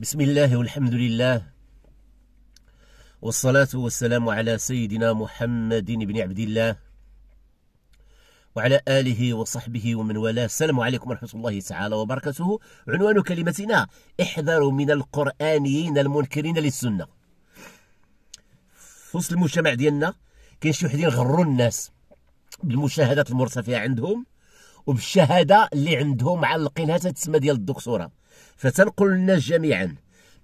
بسم الله والحمد لله والصلاة والسلام على سيدنا محمد بن عبد الله وعلى آله وصحبه ومن والاه السلام عليكم ورحمة الله تعالى وبركاته عنوان كلمتنا احذروا من القرآنيين المنكرين للسنة في وسط المجتمع ديالنا كاين شي وحدين غروا الناس بالمشاهدات المرتفعة عندهم وبالشهادة اللي عندهم معلقينها تسمى ديال الدكتوراه فتنقل الناس جميعا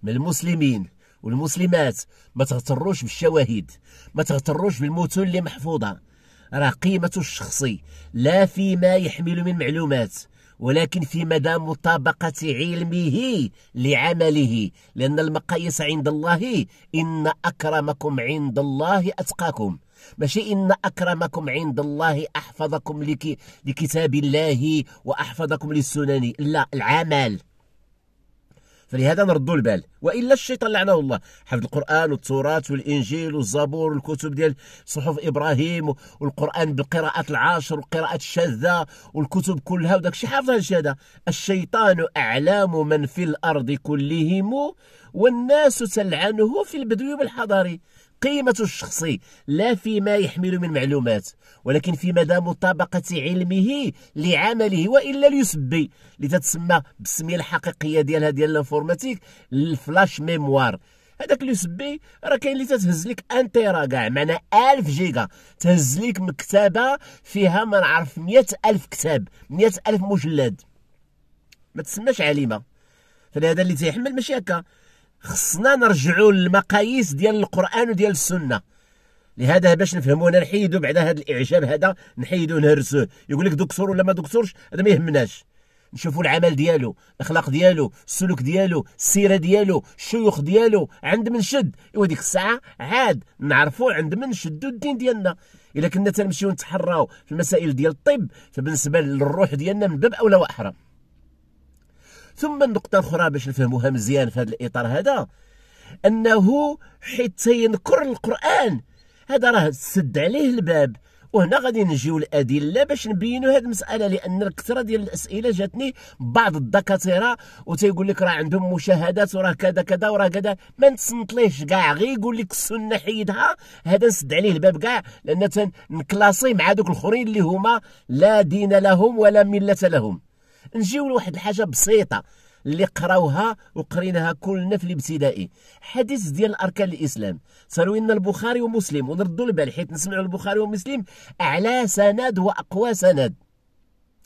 من المسلمين والمسلمات ما تغتروش بالشواهد ما تغتروش بالمتون اللي محفوظه راه قيمه الشخصي لا فيما يحمل من معلومات ولكن في مدى مطابقة علمه لعمله لأن المقاييس عند الله إن أكرمكم عند الله أتقاكم ماشي إن أكرمكم عند الله أحفظكم لك لكتاب الله وأحفظكم للسنن لا العمل فلهذا نردوا البال والا الشيطان لعنه الله حفظ القران والتورات والانجيل والزبور والكتب ديال صحف ابراهيم والقران بالقراءات العاشر والقراءات الشاذه والكتب كلها وداك الشيء حافظ هذا هذا الشيطان اعلام من في الارض كلهم والناس تلعنه في البدو والحضر قيمة الشخصي لا فيما يحمل من معلومات ولكن في مدى مطابقة علمه لعمله وإلا ليسبي لتتسمى بالسمية الحقيقية ديالها ديال الانفورماتيك الفلاش ميموار هذاك اللي يسبي راه كاين اللي تتهز لك ان تيرا كاع معنا 1000 جيجا تهز لك مكتبه فيها ما نعرف 100000 كتاب 100000 مجلد ما تسماش عالمه فلهذا اللي تيحمل ماشي هكا خصنا نرجعوا للمقاييس ديال القران وديال السنه لهذا باش نفهموا هنا نحيدوا بعد هذا الاعجاب هذا نحيدوا نهرسوه يقول لك دكتور ولا ما دكتورش هذا ما يهمناش نشوفوا العمل ديالو الاخلاق ديالو السلوك ديالو السيره ديالو الشيوخ ديالو عند من شد ايوا ديك الساعه عاد نعرفوا عند من شدوا الدين ديالنا الا كنا تنمشيو نتحراو في المسائل ديال الطب فبالنسبه للروح ديالنا من باب اولى واحرى ثم النقطه الاخرى باش نفهموها مزيان في هذا الاطار هذا انه حيت ينكر القران هذا راه سد عليه الباب وهنا غادي نجيو الادله باش نبينوا هذه المساله لان الكثره ديال الاسئله جاتني بعض الدكاتره وتيقول لك راه عندهم مشاهدات وراه كذا كذا وراه كذا ما نتصنت كاع غير يقول لك السنه حيدها هذا نسد عليه الباب كاع لان تنكلاسي مع دوك الاخرين اللي هما لا دين لهم ولا مله لهم نجيو لواحد الحاجه بسيطه اللي قراوها وقريناها كلنا في الابتدائي حديث ديال اركان الاسلام صاروا لنا البخاري ومسلم ونردوا البال حيت نسمعوا البخاري ومسلم اعلى سند واقوى سند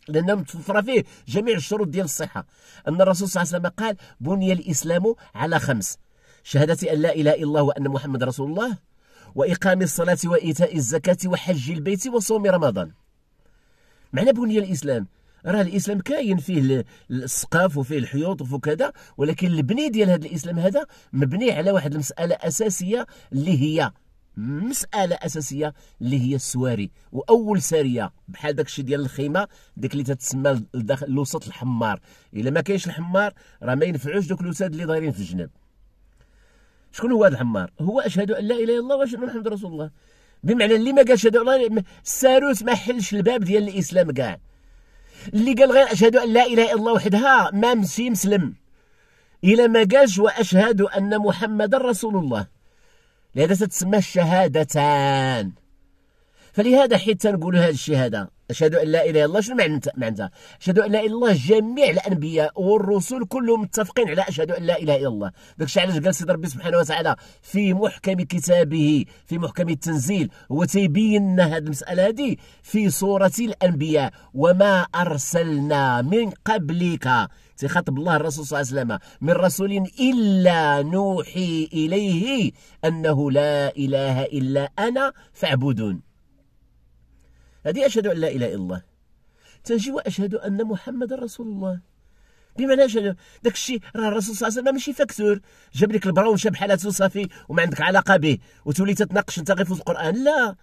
لانه متوفره فيه جميع الشروط ديال الصحه ان الرسول صلى الله عليه وسلم قال بني الاسلام على خمس شهاده ان لا اله الا الله وان محمد رسول الله واقام الصلاه وايتاء الزكاه وحج البيت وصوم رمضان معنى بني الاسلام راه الاسلام كاين فيه السقاف وفيه الحيوط وفيه كذا ولكن البني ديال هذا الاسلام هذا مبني على واحد المساله اساسيه اللي هي مساله اساسيه اللي هي السواري واول ساريه بحال داك الشيء ديال الخيمه ديك اللي تتسمى الداخل الوسط الحمار الا ما كاينش الحمار راه ما ينفعوش دوك الوساد اللي دايرين في الجنب شكون هو هذا الحمار هو اشهد ان لا اله الا الله واشهد ان محمد رسول الله بمعنى اللي ما قالش هذا الله الساروس ما حلش الباب ديال الاسلام كاع اللي قال غير أشهد أن لا إله إلا الله وحدها ما مسي مسلم إلى ما قالش وأشهد أن محمدا رسول الله لهذا تتسمى الشهادتان فلهذا حيت تنقولوا هذه الشهادة أشهد أن لا إله إلا الله شنو معناتها معناتها أشهد أن لا إله إلا الله جميع الأنبياء والرسل كلهم متفقين على أشهد أن لا إله إلا الله داكشي علاش قال سيدي ربي سبحانه وتعالى في محكم كتابه في محكم التنزيل هو تيبين لنا هذه المسألة هذه في سورة الأنبياء وما أرسلنا من قبلك تخاطب الله الرسول صلى الله عليه وسلم من رسول إلا نوحي إليه أنه لا إله إلا أنا فاعبدون هذه أشهد أن لا إله إلا الله تنجي وأشهد أن محمد رسول الله بمعنى داك الشيء راه الرسول صلى الله عليه وسلم ماشي فاكتور جاب لك البراونشه بحالته صافي وما عندك علاقه به وتولي تتناقش انت غير في القران لا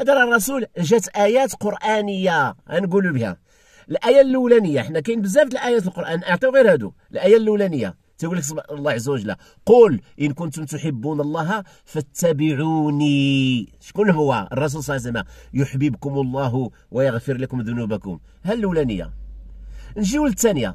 هذا راه الرسول جات ايات قرانيه غنقولوا بها الايه الاولانيه حنا كاين بزاف الايات في القران اعطيو غير هادو الايه الاولانيه تيقول لك الله عز وجل قل ان كنتم تحبون الله فاتبعوني شكون هو الرسول صلى الله عليه وسلم يحببكم الله ويغفر لكم ذنوبكم هل الاولانيه نجيو للثانيه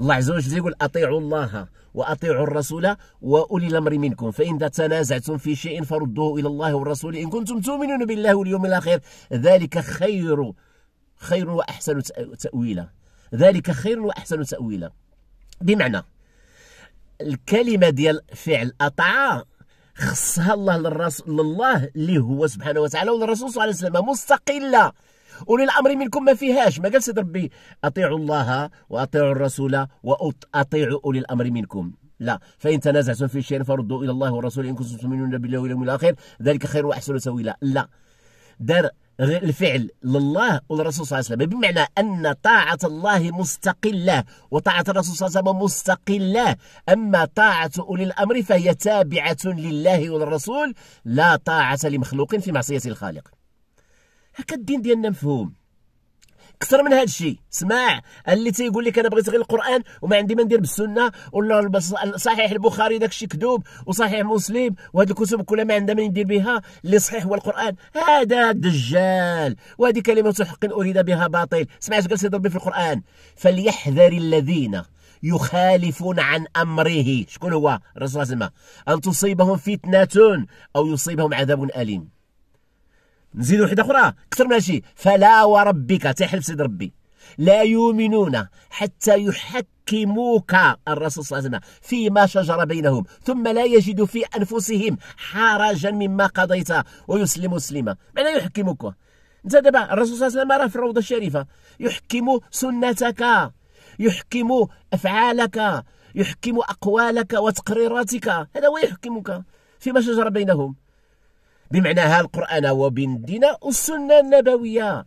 الله عز وجل يقول اطيعوا الله واطيعوا الرسول واولي الامر منكم فان تنازعتم في شيء فردوه الى الله والرسول ان كنتم تؤمنون بالله واليوم الاخر ذلك خير خير واحسن تاويلا ذلك خير واحسن تاويلا بمعنى الكلمه ديال فعل اطاع خصها الله للرسول لله اللي هو سبحانه وتعالى وللرسول صلى الله عليه وسلم مستقله اولي الامر منكم ما فيهاش ما قالش ربي اطيعوا الله واطيعوا الرسول واطيعوا اولي الامر منكم لا فان تنازعتم في شيء فردوا الى الله والرسول ان كنتم تؤمنون بالله واليوم الاخر ذلك خير واحسن تاويلا لا دار الفعل لله وللرسول صلى الله عليه وسلم بمعنى أن طاعة الله مستقلة وطاعة الرسول صلى الله عليه وسلم مستقلة أما طاعة أولي الأمر فهي تابعة لله وللرسول لا طاعة لمخلوق في معصية الخالق هكا الدين ديالنا مفهوم اكثر من هذا الشيء سمع اللي تيقول لك انا بغيت غير القران وما عندي ما ندير بالسنه ولا صحيح البخاري داك الشيء كذوب وصحيح مسلم وهاد الكتب كلها ما عندها ما ندير بها اللي صحيح هو القران هذا دجال وهذه كلمه حق اريد بها باطل سمعت جالس يضرب في القران فليحذر الذين يخالفون عن امره شكون هو الرسول صلى الله عليه وسلم ان تصيبهم فتنه او يصيبهم عذاب اليم نزيد وحده اخرى اكثر من هادشي فلا وربك تحلف سيد ربي لا يؤمنون حتى يحكموك الرسول صلى الله عليه وسلم فيما شجر بينهم ثم لا يجدوا في انفسهم حرجا مما قضيت ويسلموا تسليما معنى يحكموك انت دابا الرسول صلى الله عليه وسلم راه في الروضه الشريفه يحكم سنتك يحكم افعالك يحكم اقوالك وتقريراتك هذا هو يحكمك فيما شجر بينهم بمعناها القرآن هو بين الدين والسنة النبوية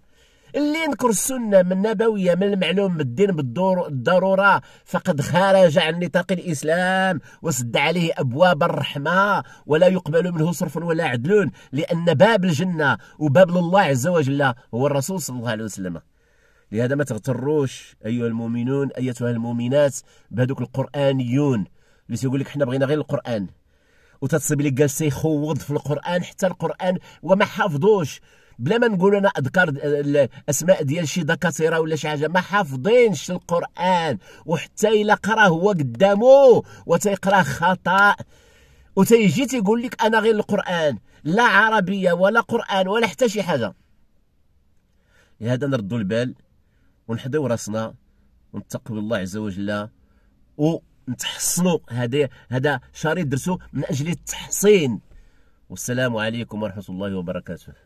اللي ينكر السنة من النبوية من المعلوم من الدين بالضرورة فقد خرج عن نطاق الإسلام وسد عليه أبواب الرحمة ولا يقبل منه صرف ولا عدل لأن باب الجنة وباب الله عز وجل هو الرسول صلى الله عليه وسلم لهذا ما تغتروش أيها المؤمنون أيتها المؤمنات بهذوك القرآنيون اللي يقول لك حنا بغينا غير القرآن وتتصيب لي جالس يخوض في القران حتى القران وما حافظوش بلا ما نقول انا اذكار الاسماء ديال شي دكاتره ولا شي حاجه ما حافظينش القران وحتى الا قراه هو قدامه وتيقراه خطا وتيجي تيقول لك انا غير القران لا عربيه ولا قران ولا حتى شي حاجه لهذا نردوا البال ونحضيو راسنا ونتقوا الله عز وجل و نتحصنوا هذا هذا شريط درسو من اجل التحصين والسلام عليكم ورحمه الله وبركاته